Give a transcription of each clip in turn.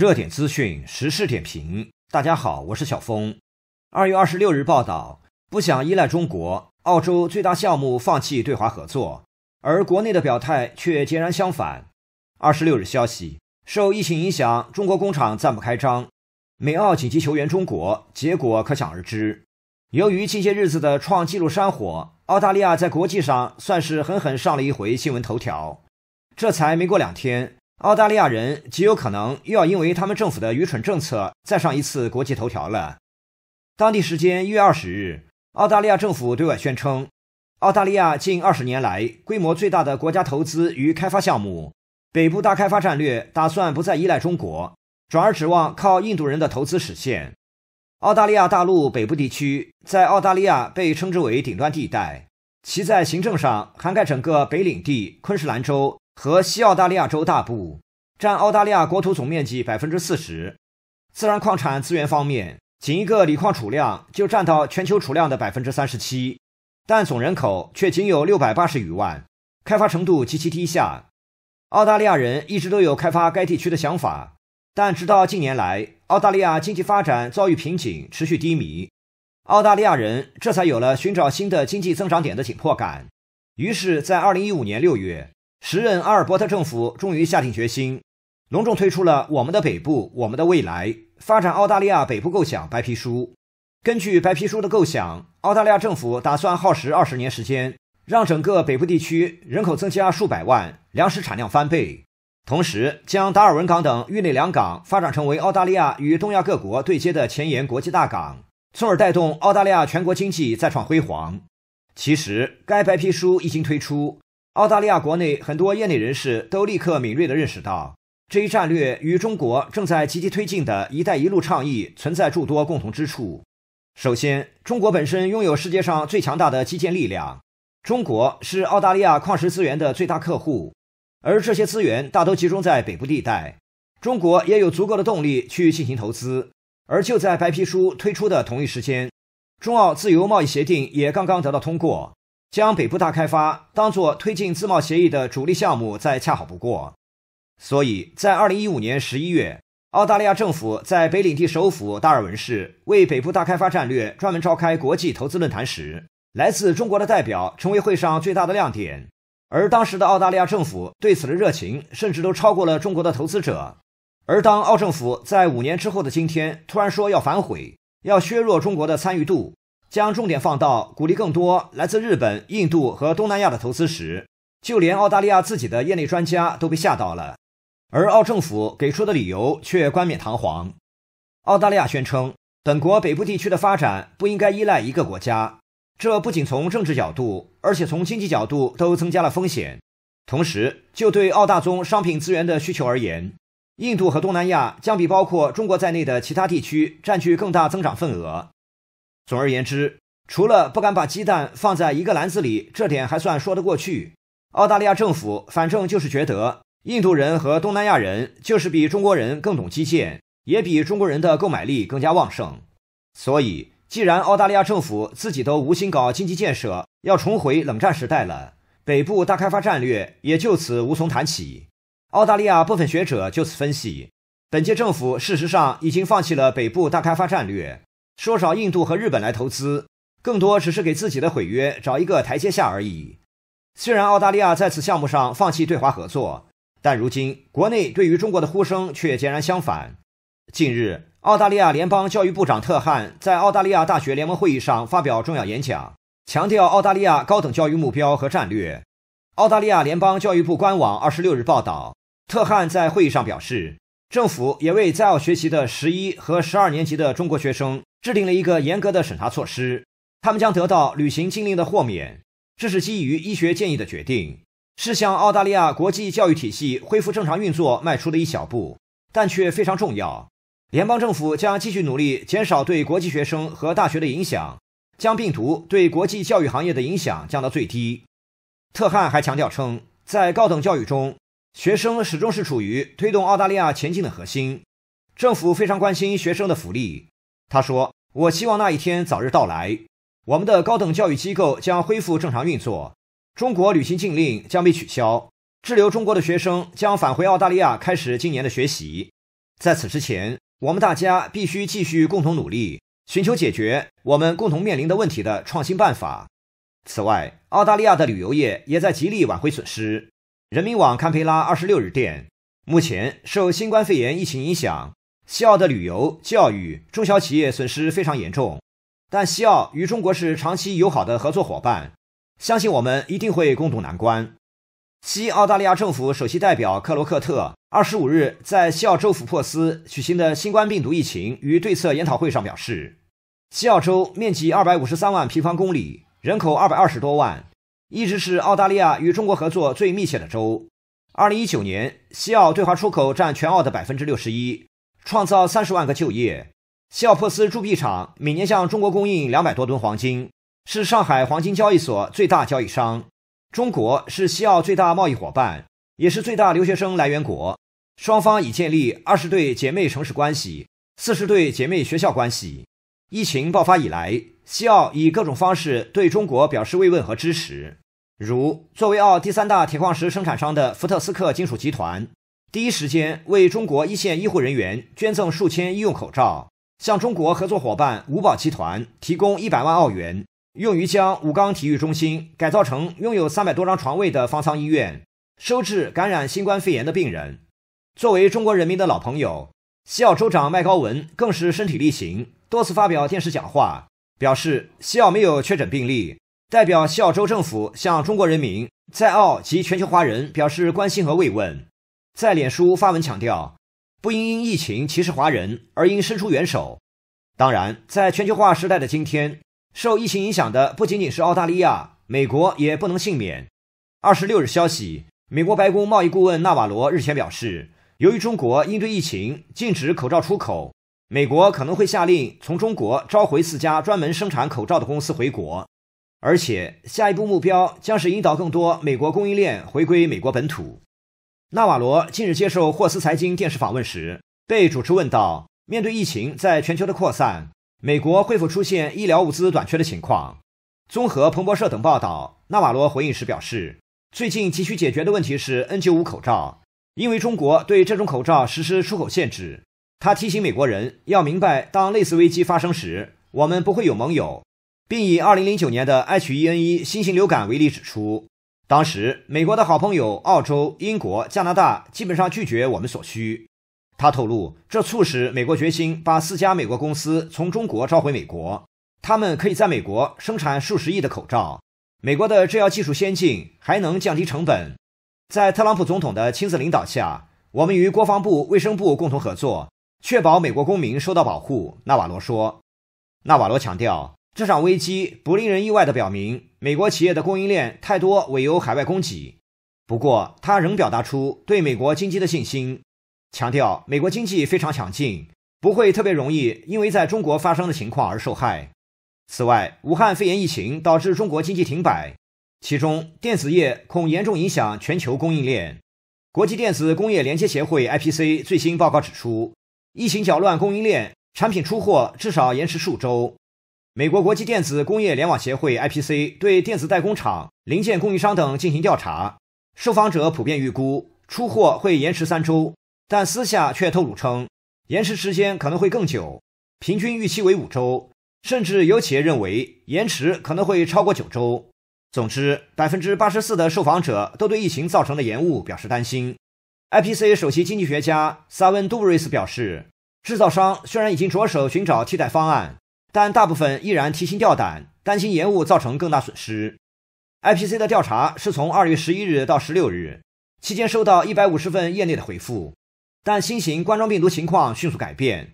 热点资讯、时事点评，大家好，我是小峰。二月二十六日报道，不想依赖中国，澳洲最大项目放弃对华合作，而国内的表态却截然相反。二十六日消息，受疫情影响，中国工厂暂不开张，美澳紧急求援中国，结果可想而知。由于近些日子的创纪录山火，澳大利亚在国际上算是狠狠上了一回新闻头条。这才没过两天。澳大利亚人极有可能又要因为他们政府的愚蠢政策再上一次国际头条了。当地时间一月二十日，澳大利亚政府对外宣称，澳大利亚近二十年来规模最大的国家投资与开发项目——北部大开发战略，打算不再依赖中国，转而指望靠印度人的投资实现。澳大利亚大陆北部地区在澳大利亚被称之为“顶端地带”，其在行政上涵盖整个北领地、昆士兰州。和西澳大利亚州大部占澳大利亚国土总面积百分之四十。自然矿产资源方面，仅一个锂矿储量就占到全球储量的百分之三十七，但总人口却仅有六百八十余万，开发程度极其低下。澳大利亚人一直都有开发该地区的想法，但直到近年来，澳大利亚经济发展遭遇瓶颈，持续低迷，澳大利亚人这才有了寻找新的经济增长点的紧迫感。于是，在二零一五年六月。时任阿尔伯特政府终于下定决心，隆重推出了《我们的北部，我们的未来：发展澳大利亚北部构想》白皮书。根据白皮书的构想，澳大利亚政府打算耗时二十年时间，让整个北部地区人口增加数百万，粮食产量翻倍，同时将达尔文港等域内两港发展成为澳大利亚与东亚各国对接的前沿国际大港，从而带动澳大利亚全国经济再创辉煌。其实，该白皮书一经推出，澳大利亚国内很多业内人士都立刻敏锐地认识到，这一战略与中国正在积极推进的一带一路倡议存在诸多共同之处。首先，中国本身拥有世界上最强大的基建力量，中国是澳大利亚矿石资源的最大客户，而这些资源大都集中在北部地带。中国也有足够的动力去进行投资。而就在白皮书推出的同一时间，中澳自由贸易协定也刚刚得到通过。将北部大开发当作推进自贸协议的主力项目，再恰好不过。所以在二零一五年十一月，澳大利亚政府在北领地首府达尔文市为北部大开发战略专门召开国际投资论坛时，来自中国的代表成为会上最大的亮点。而当时的澳大利亚政府对此的热情，甚至都超过了中国的投资者。而当澳政府在五年之后的今天突然说要反悔，要削弱中国的参与度。将重点放到鼓励更多来自日本、印度和东南亚的投资时，就连澳大利亚自己的业内专家都被吓到了。而澳政府给出的理由却冠冕堂皇。澳大利亚宣称，本国北部地区的发展不应该依赖一个国家，这不仅从政治角度，而且从经济角度都增加了风险。同时，就对澳大宗商品资源的需求而言，印度和东南亚将比包括中国在内的其他地区占据更大增长份额。总而言之，除了不敢把鸡蛋放在一个篮子里，这点还算说得过去。澳大利亚政府反正就是觉得，印度人和东南亚人就是比中国人更懂基建，也比中国人的购买力更加旺盛。所以，既然澳大利亚政府自己都无心搞经济建设，要重回冷战时代了，北部大开发战略也就此无从谈起。澳大利亚部分学者就此分析，本届政府事实上已经放弃了北部大开发战略。说找印度和日本来投资，更多只是给自己的毁约找一个台阶下而已。虽然澳大利亚在此项目上放弃对华合作，但如今国内对于中国的呼声却截然相反。近日，澳大利亚联邦教育部长特汉在澳大利亚大学联盟会议上发表重要演讲，强调澳大利亚高等教育目标和战略。澳大利亚联邦教育部官网二十六日报道，特汉在会议上表示，政府也为在澳学习的十一和十二年级的中国学生。制定了一个严格的审查措施，他们将得到旅行禁令的豁免。这是基于医学建议的决定，是向澳大利亚国际教育体系恢复正常运作迈出的一小步，但却非常重要。联邦政府将继续努力减少对国际学生和大学的影响，将病毒对国际教育行业的影响降到最低。特汉还强调称，在高等教育中，学生始终是处于推动澳大利亚前进的核心。政府非常关心学生的福利，他说。我希望那一天早日到来。我们的高等教育机构将恢复正常运作，中国旅行禁令将被取消，滞留中国的学生将返回澳大利亚开始今年的学习。在此之前，我们大家必须继续共同努力，寻求解决我们共同面临的问题的创新办法。此外，澳大利亚的旅游业也在极力挽回损失。人民网堪培拉二十六日电，目前受新冠肺炎疫情影响。西澳的旅游、教育、中小企业损失非常严重，但西澳与中国是长期友好的合作伙伴，相信我们一定会共度难关。西澳大利亚政府首席代表克罗克特二十五日在西澳州福珀斯举行的新冠病毒疫情与对策研讨会上表示，西澳州面积二百五十三万平方公里，人口二百二十多万，一直是澳大利亚与中国合作最密切的州。二零一九年，西澳对华出口占全澳的百分之六十一。创造三十万个就业。西奥珀斯铸币厂每年向中国供应两百多吨黄金，是上海黄金交易所最大交易商。中国是西澳最大贸易伙伴，也是最大留学生来源国。双方已建立二十对姐妹城市关系，四十对姐妹学校关系。疫情爆发以来，西奥以各种方式对中国表示慰问和支持，如作为澳第三大铁矿石生产商的福特斯克金属集团。第一时间为中国一线医护人员捐赠数千医用口罩，向中国合作伙伴五宝集团提供一百万澳元，用于将武冈体育中心改造成拥有三百多张床位的方舱医院，收治感染新冠肺炎的病人。作为中国人民的老朋友，西澳州长麦高文更是身体力行，多次发表电视讲话，表示西澳没有确诊病例，代表西澳州政府向中国人民在澳及全球华人表示关心和慰问。在脸书发文强调，不应因疫情歧视华人，而应伸出援手。当然，在全球化时代的今天，受疫情影响的不仅仅是澳大利亚，美国也不能幸免。二十六日消息，美国白宫贸易顾问纳瓦罗日前表示，由于中国应对疫情禁止口罩出口，美国可能会下令从中国召回四家专门生产口罩的公司回国，而且下一步目标将是引导更多美国供应链回归美国本土。纳瓦罗近日接受霍斯财经电视访问时，被主持问到：面对疫情在全球的扩散，美国会否出现医疗物资短缺的情况？”综合彭博社等报道，纳瓦罗回应时表示：“最近急需解决的问题是 N95 口罩，因为中国对这种口罩实施出口限制。”他提醒美国人要明白，当类似危机发生时，我们不会有盟友，并以2009年的 H1N1 新型流感为例，指出。当时，美国的好朋友澳洲、英国、加拿大基本上拒绝我们所需。他透露，这促使美国决心把四家美国公司从中国召回美国。他们可以在美国生产数十亿的口罩。美国的制药技术先进，还能降低成本。在特朗普总统的亲自领导下，我们与国防部、卫生部共同合作，确保美国公民受到保护。纳瓦罗说。纳瓦罗强调。这场危机不令人意外地表明，美国企业的供应链太多委由海外供给。不过，他仍表达出对美国经济的信心，强调美国经济非常强劲，不会特别容易因为在中国发生的情况而受害。此外，武汉肺炎疫情导致中国经济停摆，其中电子业恐严重影响全球供应链。国际电子工业连接协会 （IPC） 最新报告指出，疫情搅乱供应链，产品出货至少延迟数周。美国国际电子工业联网协会 （IPC） 对电子代工厂、零件供应商等进行调查，受访者普遍预估出货会延迟三周，但私下却透露称，延迟时间可能会更久，平均预期为五周，甚至有企业认为延迟可能会超过九周。总之，百分之八十四的受访者都对疫情造成的延误表示担心。IPC 首席经济学家萨温·杜布雷斯表示，制造商虽然已经着手寻找替代方案。但大部分依然提心吊胆，担心延误造成更大损失。IPC 的调查是从二月十一日到十六日期间收到一百五十份业内的回复，但新型冠状病毒情况迅速改变。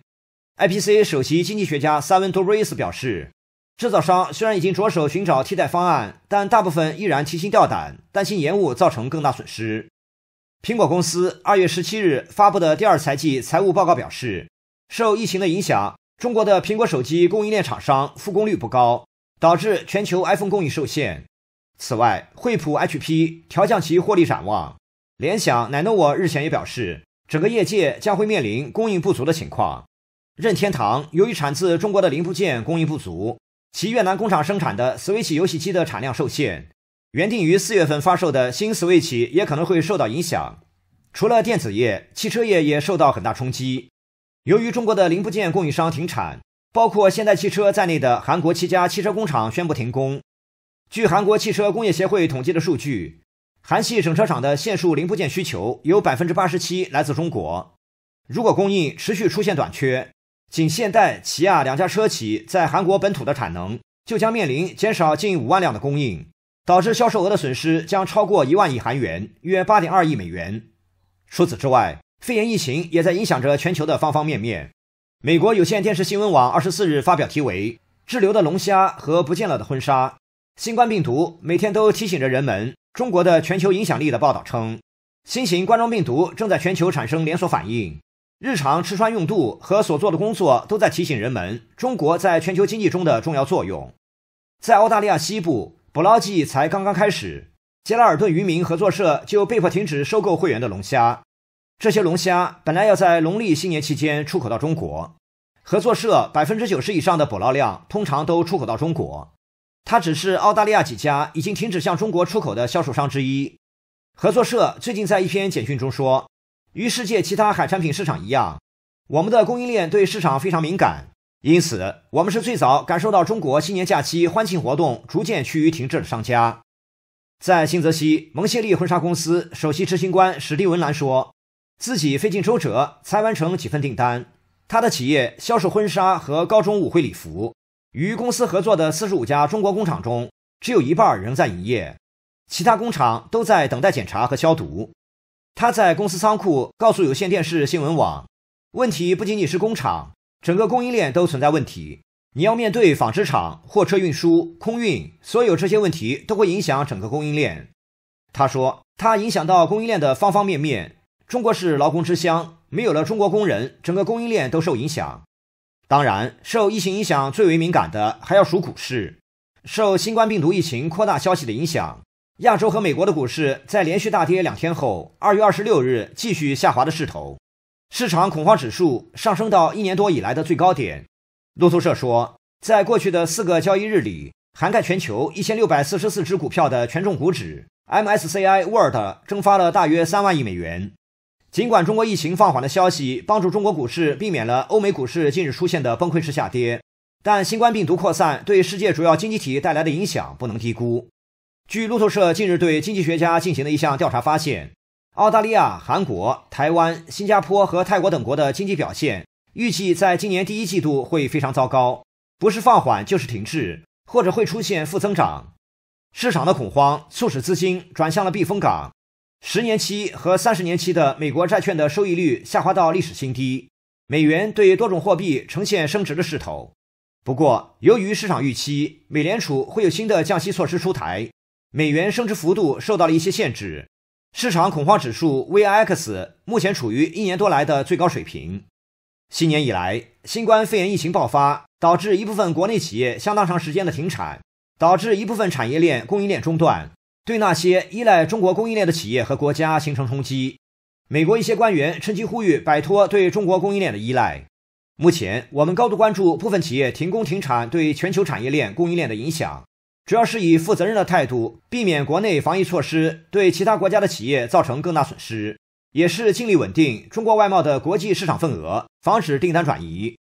IPC 首席经济学家塞文·多 r 里斯表示，制造商虽然已经着手寻找替代方案，但大部分依然提心吊胆，担心延误造成更大损失。苹果公司二月十七日发布的第二财季财务报告表示，受疫情的影响。中国的苹果手机供应链厂商复工率不高，导致全球 iPhone 供应受限。此外，惠普 （HP） 调降其获利展望，联想、奈诺我日前也表示，整个业界将会面临供应不足的情况。任天堂由于产自中国的零部件供应不足，其越南工厂生产的 Switch 游戏机的产量受限，原定于四月份发售的新 Switch 也可能会受到影响。除了电子业，汽车业也受到很大冲击。由于中国的零部件供应商停产，包括现代汽车在内的韩国七家汽车工厂宣布停工。据韩国汽车工业协会统计的数据，韩系整车厂的限束零部件需求有百分之八十七来自中国。如果供应持续出现短缺，仅现代、起亚两家车企在韩国本土的产能就将面临减少近五万辆的供应，导致销售额的损失将超过一万亿韩元，约八点二亿美元。除此之外，肺炎疫情也在影响着全球的方方面面。美国有线电视新闻网二十四日发表题为《滞留的龙虾和不见了的婚纱》新冠病毒每天都提醒着人们中国的全球影响力的报道称，新型冠状病毒正在全球产生连锁反应。日常吃穿用度和所做的工作都在提醒人们中国在全球经济中的重要作用。在澳大利亚西部，捕捞季才刚刚开始，杰拉尔顿渔民合作社就被迫停止收购会员的龙虾。这些龙虾本来要在农历新年期间出口到中国，合作社百分之九十以上的捕捞量通常都出口到中国。它只是澳大利亚几家已经停止向中国出口的销售商之一。合作社最近在一篇简讯中说：“与世界其他海产品市场一样，我们的供应链对市场非常敏感，因此我们是最早感受到中国新年假期欢庆活动逐渐趋于停滞的商家。”在新泽西，蒙谢利婚纱公司首席执行官史蒂文兰说。自己费尽周折才完成几份订单。他的企业销售婚纱和高中舞会礼服。与公司合作的四十五家中国工厂中，只有一半仍在营业，其他工厂都在等待检查和消毒。他在公司仓库告诉有线电视新闻网：“问题不仅仅是工厂，整个供应链都存在问题。你要面对纺织厂、货车运输、空运，所有这些问题都会影响整个供应链。”他说：“它影响到供应链的方方面面。”中国是劳工之乡，没有了中国工人，整个供应链都受影响。当然，受疫情影响最为敏感的还要数股市。受新冠病毒疫情扩大消息的影响，亚洲和美国的股市在连续大跌两天后，二月二十六日继续下滑的势头，市场恐慌指数上升到一年多以来的最高点。路透社说，在过去的四个交易日里，涵盖全球一千六百四十四只股票的权重股指 MSCI World 蒸发了大约三万亿美元。尽管中国疫情放缓的消息帮助中国股市避免了欧美股市近日出现的崩溃式下跌，但新冠病毒扩散对世界主要经济体带来的影响不能低估。据路透社近日对经济学家进行的一项调查发现，澳大利亚、韩国、台湾、新加坡和泰国等国的经济表现预计在今年第一季度会非常糟糕，不是放缓就是停滞，或者会出现负增长。市场的恐慌促使资金转向了避风港。十年期和三十年期的美国债券的收益率下滑到历史新低，美元对多种货币呈现升值的势头。不过，由于市场预期美联储会有新的降息措施出台，美元升值幅度受到了一些限制。市场恐慌指数 VIX 目前处于一年多来的最高水平。新年以来，新冠肺炎疫情爆发，导致一部分国内企业相当长时间的停产，导致一部分产业链供应链中断。对那些依赖中国供应链的企业和国家形成冲击。美国一些官员趁机呼吁摆脱对中国供应链的依赖。目前，我们高度关注部分企业停工停产对全球产业链、供应链的影响，主要是以负责任的态度，避免国内防疫措施对其他国家的企业造成更大损失，也是尽力稳定中国外贸的国际市场份额，防止订单转移。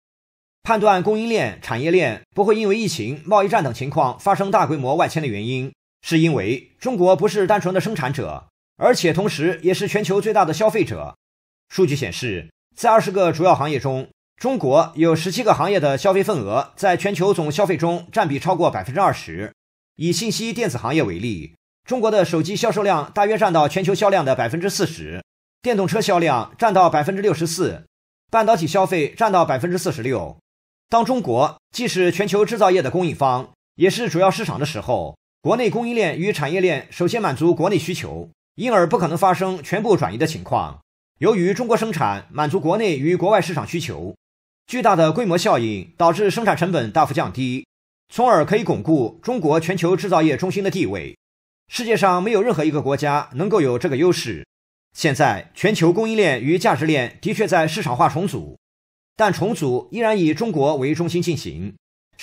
判断供应链、产业链不会因为疫情、贸易战等情况发生大规模外迁的原因。是因为中国不是单纯的生产者，而且同时也是全球最大的消费者。数据显示，在二十个主要行业中，中国有十七个行业的消费份额在全球总消费中占比超过百分之二十。以信息电子行业为例，中国的手机销售量大约占到全球销量的百分之四十，电动车销量占到百分之六十四，半导体消费占到百分之四十六。当中国既是全球制造业的供应方，也是主要市场的时候。国内供应链与产业链首先满足国内需求，因而不可能发生全部转移的情况。由于中国生产满足国内与国外市场需求，巨大的规模效应导致生产成本大幅降低，从而可以巩固中国全球制造业中心的地位。世界上没有任何一个国家能够有这个优势。现在全球供应链与价值链的确在市场化重组，但重组依然以中国为中心进行。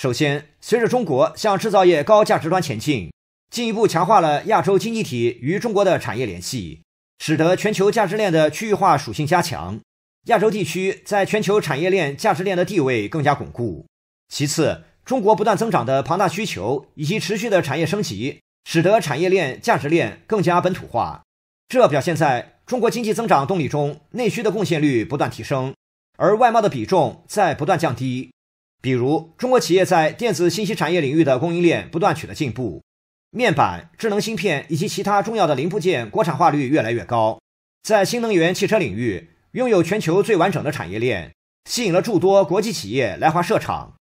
首先，随着中国向制造业高价值端前进，进一步强化了亚洲经济体与中国的产业联系，使得全球价值链的区域化属性加强，亚洲地区在全球产业链价值链的地位更加巩固。其次，中国不断增长的庞大需求以及持续的产业升级，使得产业链价值链更加本土化。这表现在中国经济增长动力中，内需的贡献率不断提升，而外贸的比重在不断降低。比如，中国企业在电子信息产业领域的供应链不断取得进步，面板、智能芯片以及其他重要的零部件国产化率越来越高。在新能源汽车领域，拥有全球最完整的产业链，吸引了诸多国际企业来华设厂。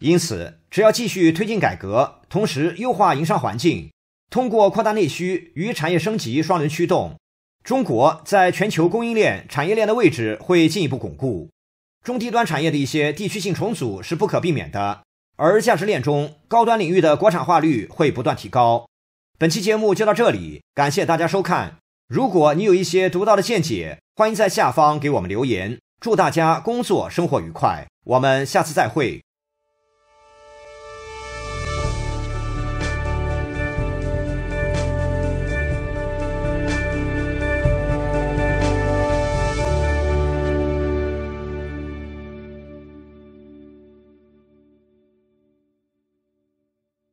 因此，只要继续推进改革，同时优化营商环境，通过扩大内需与产业升级双轮驱动，中国在全球供应链产业链的位置会进一步巩固。中低端产业的一些地区性重组是不可避免的，而价值链中高端领域的国产化率会不断提高。本期节目就到这里，感谢大家收看。如果你有一些独到的见解，欢迎在下方给我们留言。祝大家工作生活愉快，我们下次再会。